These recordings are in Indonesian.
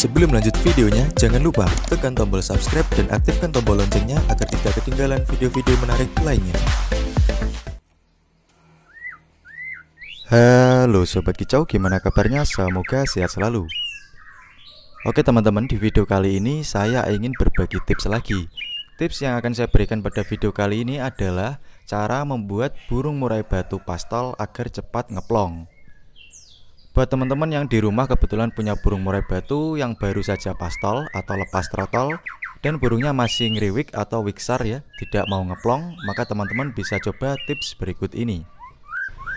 Sebelum lanjut videonya, jangan lupa tekan tombol subscribe dan aktifkan tombol loncengnya agar tidak ketinggalan video-video menarik lainnya. Halo Sobat Kicau, gimana kabarnya? Semoga sehat selalu. Oke teman-teman, di video kali ini saya ingin berbagi tips lagi. Tips yang akan saya berikan pada video kali ini adalah cara membuat burung murai batu pastol agar cepat ngeplong. Buat teman-teman yang di rumah kebetulan punya burung murai batu yang baru saja pastol atau lepas trotol dan burungnya masih ngeriwik atau wiksar ya, tidak mau ngeplong, maka teman-teman bisa coba tips berikut ini.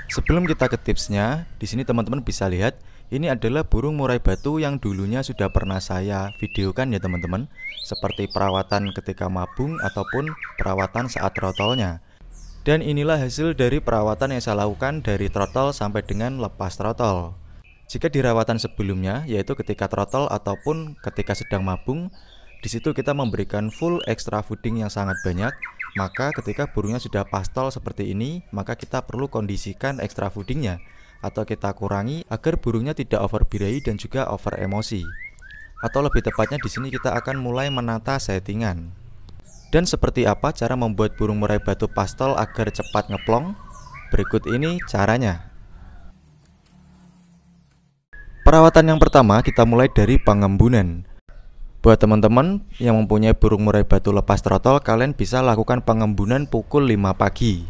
Sebelum kita ke tipsnya, di sini teman-teman bisa lihat ini adalah burung murai batu yang dulunya sudah pernah saya videokan ya teman-teman, seperti perawatan ketika mabung ataupun perawatan saat trotolnya. Dan inilah hasil dari perawatan yang saya lakukan dari trotol sampai dengan lepas trotol. Jika di sebelumnya, yaitu ketika throttle ataupun ketika sedang mabung, di situ kita memberikan full extra fooding yang sangat banyak, maka ketika burungnya sudah pastel seperti ini, maka kita perlu kondisikan extra foodingnya atau kita kurangi agar burungnya tidak over overbirai dan juga over emosi. Atau lebih tepatnya di sini kita akan mulai menata settingan. Dan seperti apa cara membuat burung murai batu pastel agar cepat ngeplong? Berikut ini caranya. Perawatan yang pertama kita mulai dari pengembunan. Buat teman-teman yang mempunyai burung murai batu lepas trotol, kalian bisa lakukan pengembunan pukul 5 pagi.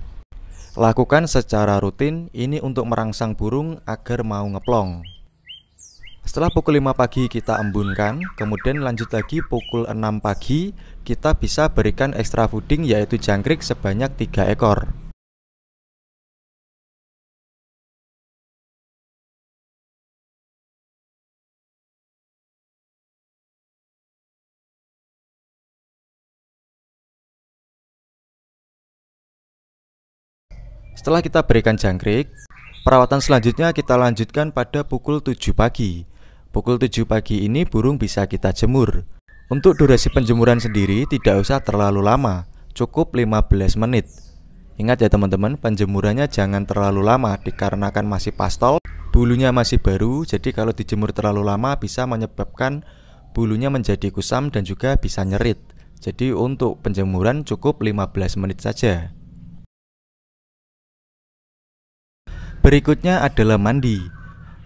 Lakukan secara rutin, ini untuk merangsang burung agar mau ngeplong. Setelah pukul 5 pagi kita embunkan, kemudian lanjut lagi pukul 6 pagi kita bisa berikan extra fooding yaitu jangkrik sebanyak 3 ekor. Setelah kita berikan jangkrik, perawatan selanjutnya kita lanjutkan pada pukul 7 pagi. Pukul 7 pagi ini burung bisa kita jemur. Untuk durasi penjemuran sendiri tidak usah terlalu lama, cukup 15 menit. Ingat ya teman-teman, penjemurannya jangan terlalu lama dikarenakan masih pastol, bulunya masih baru, jadi kalau dijemur terlalu lama bisa menyebabkan bulunya menjadi kusam dan juga bisa nyerit. Jadi untuk penjemuran cukup 15 menit saja. Berikutnya adalah mandi.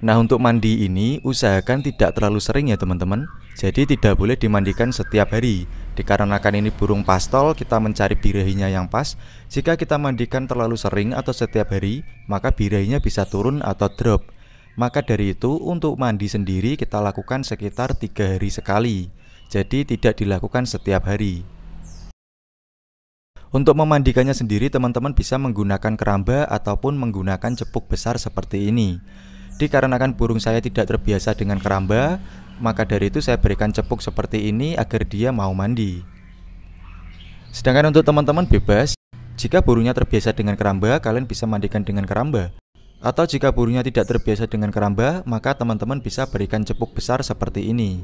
Nah, untuk mandi ini usahakan tidak terlalu sering ya, teman-teman. Jadi tidak boleh dimandikan setiap hari. Dikarenakan ini burung pastol, kita mencari birahinya yang pas. Jika kita mandikan terlalu sering atau setiap hari, maka birahinya bisa turun atau drop. Maka dari itu, untuk mandi sendiri kita lakukan sekitar tiga hari sekali. Jadi tidak dilakukan setiap hari. Untuk memandikannya sendiri teman-teman bisa menggunakan keramba ataupun menggunakan cepuk besar seperti ini. Dikarenakan burung saya tidak terbiasa dengan keramba, maka dari itu saya berikan cepuk seperti ini agar dia mau mandi. Sedangkan untuk teman-teman bebas, jika burungnya terbiasa dengan keramba, kalian bisa mandikan dengan keramba. Atau jika burungnya tidak terbiasa dengan keramba, maka teman-teman bisa berikan cepuk besar seperti ini.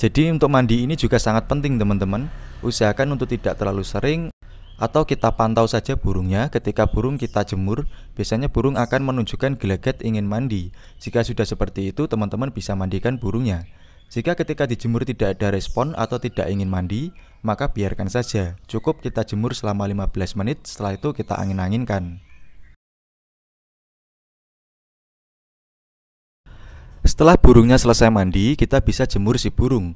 Jadi untuk mandi ini juga sangat penting teman-teman Usahakan untuk tidak terlalu sering atau kita pantau saja burungnya ketika burung kita jemur biasanya burung akan menunjukkan gelagat ingin mandi jika sudah seperti itu teman-teman bisa mandikan burungnya jika ketika dijemur tidak ada respon atau tidak ingin mandi maka biarkan saja cukup kita jemur selama 15 menit setelah itu kita angin-anginkan setelah burungnya selesai mandi kita bisa jemur si burung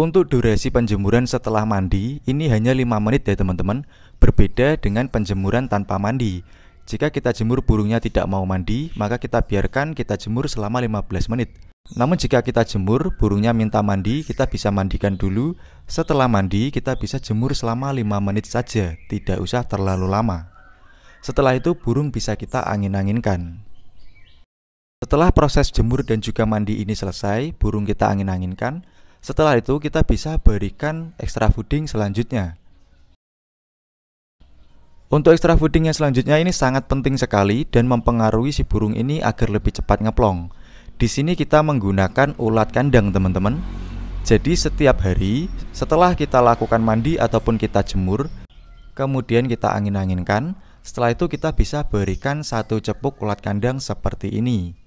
untuk durasi penjemuran setelah mandi, ini hanya 5 menit ya teman-teman, berbeda dengan penjemuran tanpa mandi. Jika kita jemur burungnya tidak mau mandi, maka kita biarkan kita jemur selama 15 menit. Namun jika kita jemur, burungnya minta mandi, kita bisa mandikan dulu. Setelah mandi, kita bisa jemur selama 5 menit saja, tidak usah terlalu lama. Setelah itu burung bisa kita angin-anginkan. Setelah proses jemur dan juga mandi ini selesai, burung kita angin-anginkan, setelah itu kita bisa berikan extra fooding selanjutnya. Untuk extra fooding yang selanjutnya ini sangat penting sekali dan mempengaruhi si burung ini agar lebih cepat ngeplong. Di sini kita menggunakan ulat kandang teman-teman. Jadi setiap hari setelah kita lakukan mandi ataupun kita jemur, kemudian kita angin-anginkan, setelah itu kita bisa berikan satu cepuk ulat kandang seperti ini.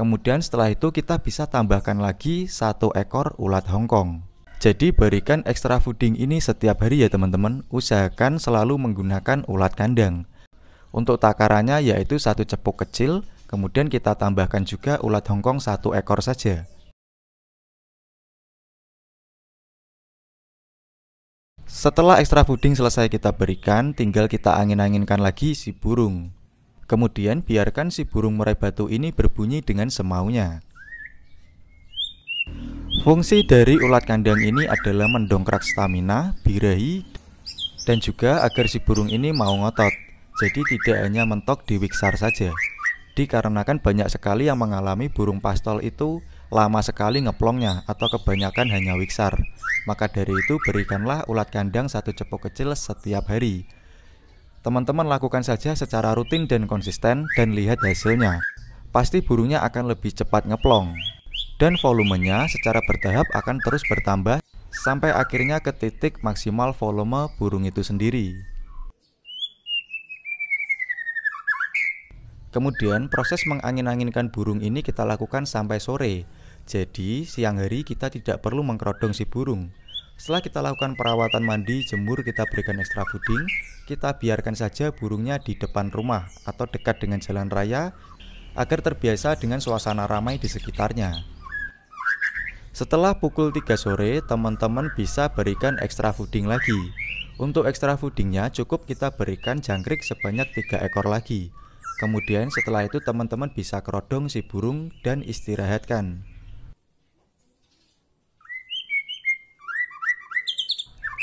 Kemudian setelah itu kita bisa tambahkan lagi satu ekor ulat Hongkong. Jadi berikan extra fooding ini setiap hari ya teman-teman. Usahakan selalu menggunakan ulat kandang. Untuk takarannya yaitu satu cepuk kecil, kemudian kita tambahkan juga ulat Hongkong satu ekor saja. Setelah extra fooding selesai kita berikan, tinggal kita angin-anginkan lagi si burung. Kemudian biarkan si burung murai batu ini berbunyi dengan semaunya. Fungsi dari ulat kandang ini adalah mendongkrak stamina, birahi, dan juga agar si burung ini mau ngotot. Jadi tidak hanya mentok di wiksar saja. Dikarenakan banyak sekali yang mengalami burung pastol itu lama sekali ngeplongnya atau kebanyakan hanya wiksar. Maka dari itu berikanlah ulat kandang satu cepuk kecil setiap hari Teman-teman lakukan saja secara rutin dan konsisten dan lihat hasilnya. Pasti burungnya akan lebih cepat ngeplong. Dan volumenya secara bertahap akan terus bertambah sampai akhirnya ke titik maksimal volume burung itu sendiri. Kemudian proses mengangin-anginkan burung ini kita lakukan sampai sore. Jadi siang hari kita tidak perlu mengkerodong si burung. Setelah kita lakukan perawatan mandi, jemur, kita berikan ekstra fooding, kita biarkan saja burungnya di depan rumah atau dekat dengan jalan raya agar terbiasa dengan suasana ramai di sekitarnya. Setelah pukul 3 sore, teman-teman bisa berikan ekstra fooding lagi. Untuk ekstra foodingnya cukup kita berikan jangkrik sebanyak 3 ekor lagi. Kemudian setelah itu teman-teman bisa kerodong si burung dan istirahatkan.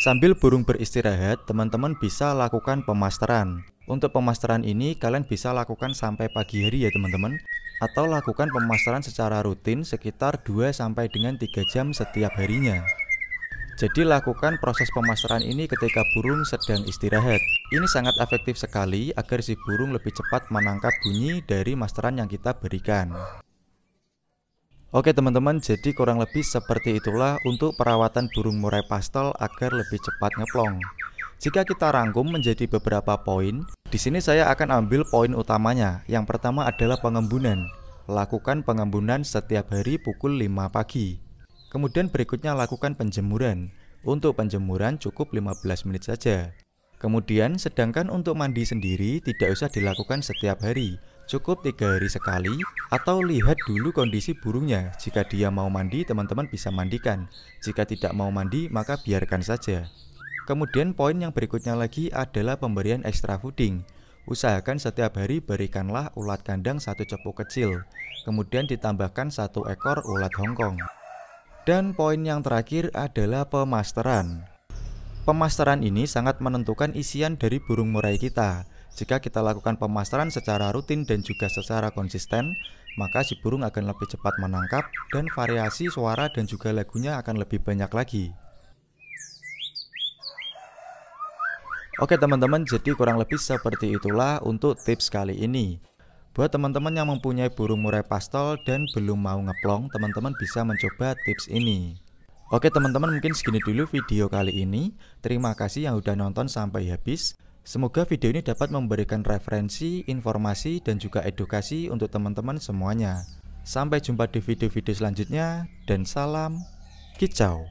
Sambil burung beristirahat, teman-teman bisa lakukan pemasteran. Untuk pemasteran ini, kalian bisa lakukan sampai pagi hari ya teman-teman. Atau lakukan pemasteran secara rutin sekitar 2 sampai dengan 3 jam setiap harinya. Jadi lakukan proses pemasteran ini ketika burung sedang istirahat. Ini sangat efektif sekali agar si burung lebih cepat menangkap bunyi dari masteran yang kita berikan. Oke teman-teman, jadi kurang lebih seperti itulah untuk perawatan burung murai pastel agar lebih cepat ngeplong. Jika kita rangkum menjadi beberapa poin, di sini saya akan ambil poin utamanya. Yang pertama adalah pengembunan. Lakukan pengembunan setiap hari pukul 5 pagi. Kemudian berikutnya lakukan penjemuran. Untuk penjemuran cukup 15 menit saja. Kemudian sedangkan untuk mandi sendiri tidak usah dilakukan setiap hari, Cukup tiga hari sekali atau lihat dulu kondisi burungnya. Jika dia mau mandi, teman-teman bisa mandikan. Jika tidak mau mandi, maka biarkan saja. Kemudian poin yang berikutnya lagi adalah pemberian extra fooding. Usahakan setiap hari berikanlah ulat kandang satu cepuk kecil, kemudian ditambahkan satu ekor ulat Hongkong. Dan poin yang terakhir adalah pemasteran. Pemasteran ini sangat menentukan isian dari burung murai kita. Jika kita lakukan pemasaran secara rutin dan juga secara konsisten, maka si burung akan lebih cepat menangkap dan variasi suara dan juga lagunya akan lebih banyak lagi. Oke teman-teman, jadi kurang lebih seperti itulah untuk tips kali ini. Buat teman-teman yang mempunyai burung murai pastol dan belum mau ngeplong, teman-teman bisa mencoba tips ini. Oke teman-teman mungkin segini dulu video kali ini. Terima kasih yang udah nonton sampai habis. Semoga video ini dapat memberikan referensi, informasi, dan juga edukasi untuk teman-teman semuanya. Sampai jumpa di video-video selanjutnya, dan salam kicau.